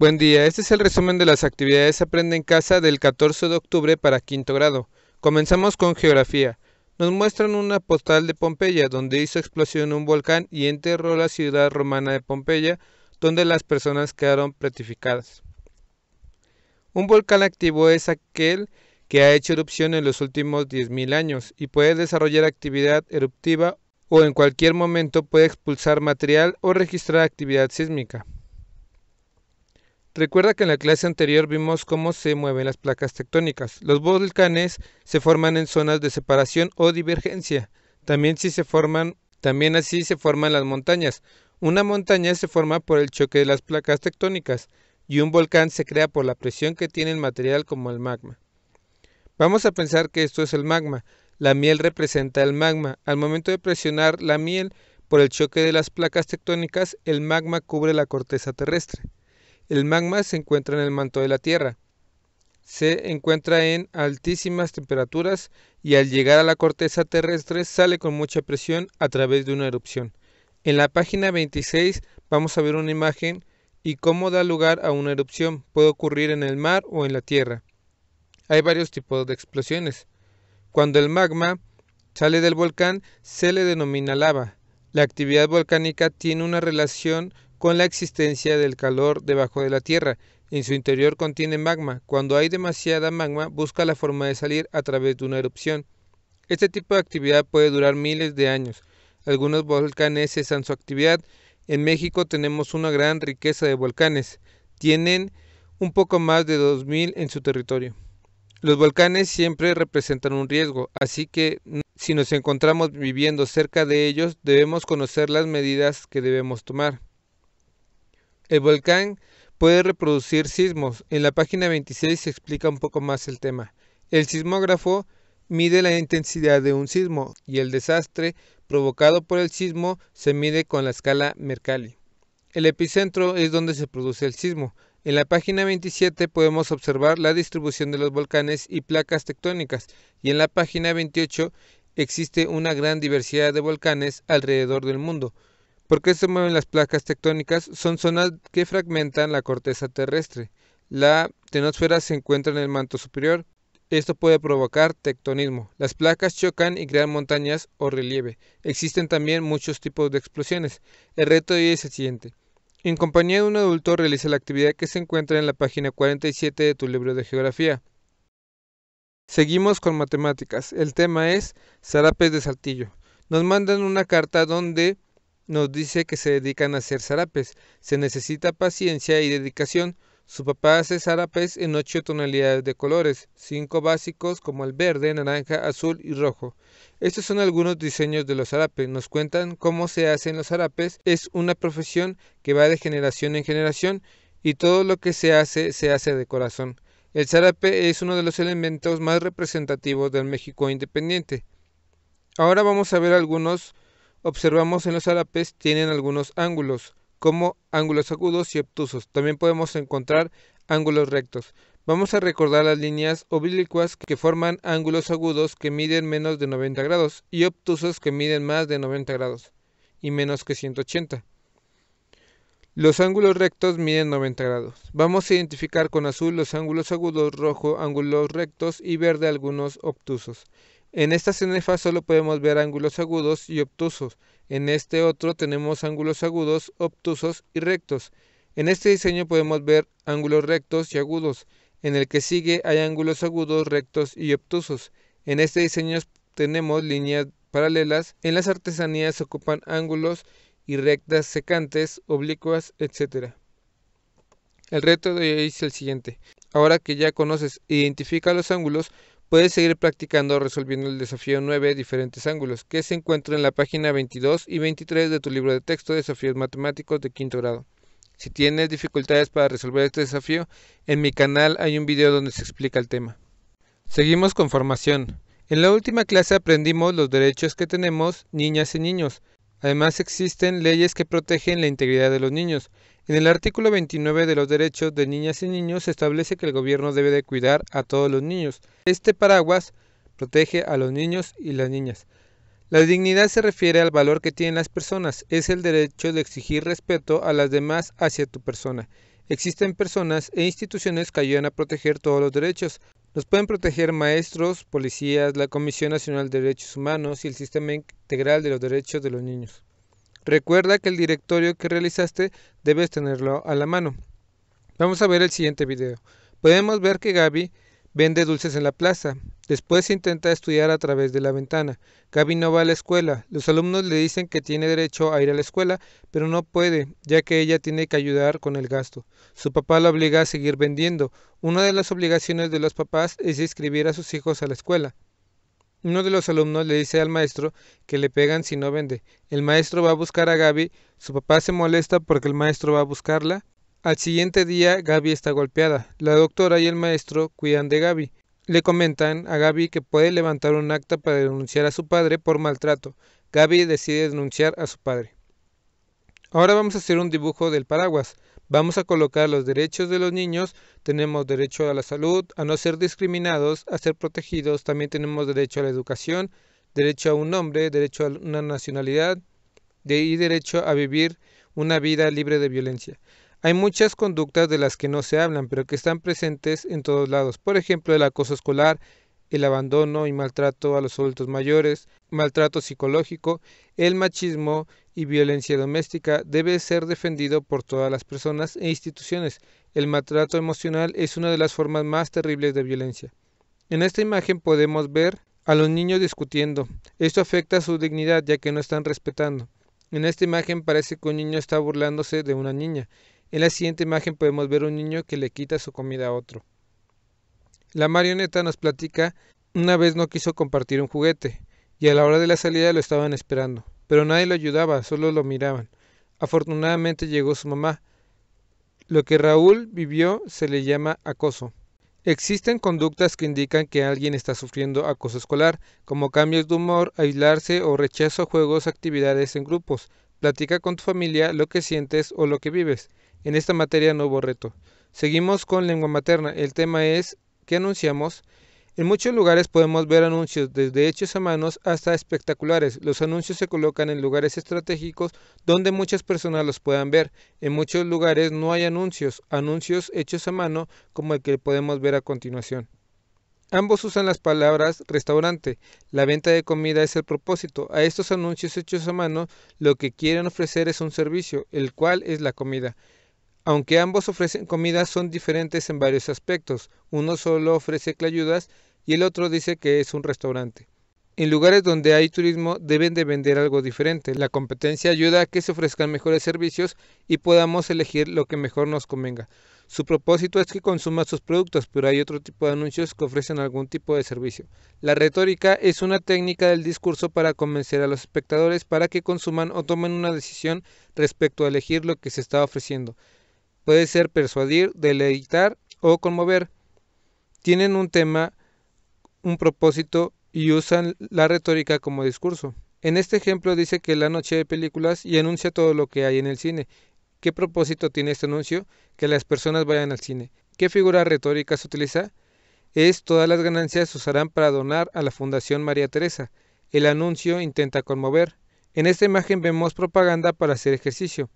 Buen día, este es el resumen de las actividades Aprende en Casa del 14 de octubre para quinto grado. Comenzamos con Geografía. Nos muestran una postal de Pompeya, donde hizo explosión un volcán y enterró la ciudad romana de Pompeya, donde las personas quedaron petrificadas. Un volcán activo es aquel que ha hecho erupción en los últimos 10.000 años y puede desarrollar actividad eruptiva o en cualquier momento puede expulsar material o registrar actividad sísmica. Recuerda que en la clase anterior vimos cómo se mueven las placas tectónicas. Los volcanes se forman en zonas de separación o divergencia. También, así se forman las montañas. Una montaña se forma por el choque de las placas tectónicas y un volcán se crea por la presión que tiene el material como el magma. Vamos a pensar que esto es el magma. La miel representa el magma. Al momento de presionar la miel por el choque de las placas tectónicas, el magma cubre la corteza terrestre. El magma se encuentra en el manto de la Tierra. Se encuentra en altísimas temperaturas y al llegar a la corteza terrestre sale con mucha presión a través de una erupción. En la página 26 vamos a ver una imagen y cómo da lugar a una erupción. Puede ocurrir en el mar o en la tierra. Hay varios tipos de explosiones. Cuando el magma sale del volcán se le denomina lava. La actividad volcánica tiene una relación con la existencia del calor debajo de la Tierra. En su interior contiene magma. Cuando hay demasiada magma, busca la forma de salir a través de una erupción. Este tipo de actividad puede durar miles de años. Algunos volcanes cesan su actividad. En México tenemos una gran riqueza de volcanes. Tienen un poco más de 2.000 en su territorio. Los volcanes siempre representan un riesgo, así que mm, si nos encontramos viviendo cerca de ellos, debemos conocer las medidas que debemos tomar. El volcán puede reproducir sismos. En la página 26 se explica un poco más el tema. El sismógrafo mide la intensidad de un sismo y el desastre provocado por el sismo se mide con la escala Mercalli. El epicentro es donde se produce el sismo. En la página 27 podemos observar la distribución de los volcanes y placas tectónicas y en la página 28 existe una gran diversidad de volcanes alrededor del mundo. ¿Por qué se mueven las placas tectónicas? Son zonas que fragmentan la corteza terrestre. La tenosfera se encuentra en el manto superior. Esto puede provocar tectonismo. Las placas chocan y crean montañas o relieve. Existen también muchos tipos de explosiones. El reto de hoy es el siguiente. En compañía de un adulto realiza la actividad que se encuentra en la página 47 de tu libro de geografía. Seguimos con matemáticas. El tema es zarapes de saltillo. Nos mandan una carta donde nos dice que se dedican a hacer zarapes. Se necesita paciencia y dedicación. Su papá hace zarapes en ocho tonalidades de colores, cinco básicos como el verde, naranja, azul y rojo. Estos son algunos diseños de los zarapes. Nos cuentan cómo se hacen los zarapes. Es una profesión que va de generación en generación y todo lo que se hace se hace de corazón. El zarape es uno de los elementos más representativos del México independiente. Ahora vamos a ver algunos observamos en los árapes tienen algunos ángulos, como ángulos agudos y obtusos. También podemos encontrar ángulos rectos. Vamos a recordar las líneas oblicuas que forman ángulos agudos que miden menos de 90 grados y obtusos que miden más de 90 grados y menos que 180. Los ángulos rectos miden 90 grados. Vamos a identificar con azul los ángulos agudos, rojo ángulos rectos y verde algunos obtusos. En esta cenefa solo podemos ver ángulos agudos y obtusos. En este otro tenemos ángulos agudos, obtusos y rectos. En este diseño podemos ver ángulos rectos y agudos. En el que sigue hay ángulos agudos, rectos y obtusos. En este diseño tenemos líneas paralelas. En las artesanías se ocupan ángulos y rectas secantes, oblicuas, etc. El reto de hoy es el siguiente. Ahora que ya conoces, e identifica los ángulos, Puedes seguir practicando resolviendo el desafío 9 diferentes ángulos, que se encuentra en la página 22 y 23 de tu libro de texto Desafíos Matemáticos de quinto grado. Si tienes dificultades para resolver este desafío, en mi canal hay un video donde se explica el tema. Seguimos con formación. En la última clase aprendimos los derechos que tenemos niñas y niños, Además existen leyes que protegen la integridad de los niños. En el artículo 29 de los derechos de niñas y niños se establece que el gobierno debe de cuidar a todos los niños. Este paraguas protege a los niños y las niñas. La dignidad se refiere al valor que tienen las personas, es el derecho de exigir respeto a las demás hacia tu persona. Existen personas e instituciones que ayudan a proteger todos los derechos, nos pueden proteger maestros, policías, la Comisión Nacional de Derechos Humanos y el Sistema Integral de los Derechos de los Niños. Recuerda que el directorio que realizaste debes tenerlo a la mano. Vamos a ver el siguiente video. Podemos ver que Gaby Vende dulces en la plaza. Después intenta estudiar a través de la ventana. Gaby no va a la escuela. Los alumnos le dicen que tiene derecho a ir a la escuela, pero no puede, ya que ella tiene que ayudar con el gasto. Su papá la obliga a seguir vendiendo. Una de las obligaciones de los papás es inscribir a sus hijos a la escuela. Uno de los alumnos le dice al maestro que le pegan si no vende. El maestro va a buscar a Gaby, su papá se molesta porque el maestro va a buscarla al siguiente día Gaby está golpeada. La doctora y el maestro cuidan de Gaby. Le comentan a Gaby que puede levantar un acta para denunciar a su padre por maltrato. Gaby decide denunciar a su padre. Ahora vamos a hacer un dibujo del paraguas. Vamos a colocar los derechos de los niños. Tenemos derecho a la salud, a no ser discriminados, a ser protegidos. También tenemos derecho a la educación, derecho a un nombre, derecho a una nacionalidad y derecho a vivir una vida libre de violencia. Hay muchas conductas de las que no se hablan, pero que están presentes en todos lados. Por ejemplo, el acoso escolar, el abandono y maltrato a los adultos mayores, maltrato psicológico, el machismo y violencia doméstica debe ser defendido por todas las personas e instituciones. El maltrato emocional es una de las formas más terribles de violencia. En esta imagen podemos ver a los niños discutiendo. Esto afecta a su dignidad ya que no están respetando. En esta imagen parece que un niño está burlándose de una niña. En la siguiente imagen podemos ver un niño que le quita su comida a otro. La marioneta nos platica, una vez no quiso compartir un juguete, y a la hora de la salida lo estaban esperando, pero nadie lo ayudaba, solo lo miraban. Afortunadamente llegó su mamá. Lo que Raúl vivió se le llama acoso. Existen conductas que indican que alguien está sufriendo acoso escolar, como cambios de humor, aislarse o rechazo a juegos, actividades en grupos, Platica con tu familia lo que sientes o lo que vives. En esta materia no hubo reto. Seguimos con lengua materna. El tema es ¿qué anunciamos? En muchos lugares podemos ver anuncios desde hechos a manos hasta espectaculares. Los anuncios se colocan en lugares estratégicos donde muchas personas los puedan ver. En muchos lugares no hay anuncios, anuncios hechos a mano como el que podemos ver a continuación. Ambos usan las palabras restaurante. La venta de comida es el propósito. A estos anuncios hechos a mano lo que quieren ofrecer es un servicio, el cual es la comida. Aunque ambos ofrecen comida son diferentes en varios aspectos. Uno solo ofrece clayudas y el otro dice que es un restaurante. En lugares donde hay turismo deben de vender algo diferente. La competencia ayuda a que se ofrezcan mejores servicios y podamos elegir lo que mejor nos convenga. Su propósito es que consuma sus productos, pero hay otro tipo de anuncios que ofrecen algún tipo de servicio. La retórica es una técnica del discurso para convencer a los espectadores para que consuman o tomen una decisión respecto a elegir lo que se está ofreciendo. Puede ser persuadir, deleitar o conmover. Tienen un tema, un propósito y usan la retórica como discurso. En este ejemplo dice que la noche de películas y anuncia todo lo que hay en el cine. ¿Qué propósito tiene este anuncio? Que las personas vayan al cine. ¿Qué figura retórica se utiliza? Es todas las ganancias se usarán para donar a la Fundación María Teresa. El anuncio intenta conmover. En esta imagen vemos propaganda para hacer ejercicio.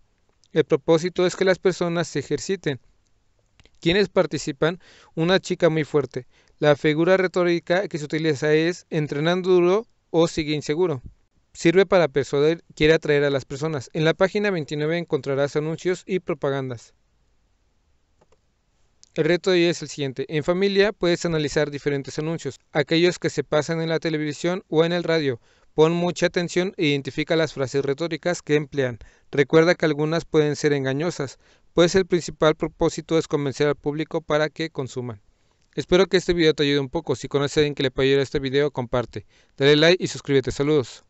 El propósito es que las personas se ejerciten. ...¿quiénes participan? Una chica muy fuerte. La figura retórica que se utiliza es entrenando duro o sigue inseguro. Sirve para persuadir, quiere atraer a las personas. En la página 29 encontrarás anuncios y propagandas. El reto de hoy es el siguiente. En familia puedes analizar diferentes anuncios, aquellos que se pasan en la televisión o en el radio. Pon mucha atención e identifica las frases retóricas que emplean. Recuerda que algunas pueden ser engañosas, pues el principal propósito es convencer al público para que consuman. Espero que este video te ayude un poco. Si conoces a alguien que le pueda ayudar a este video, comparte. Dale like y suscríbete. Saludos.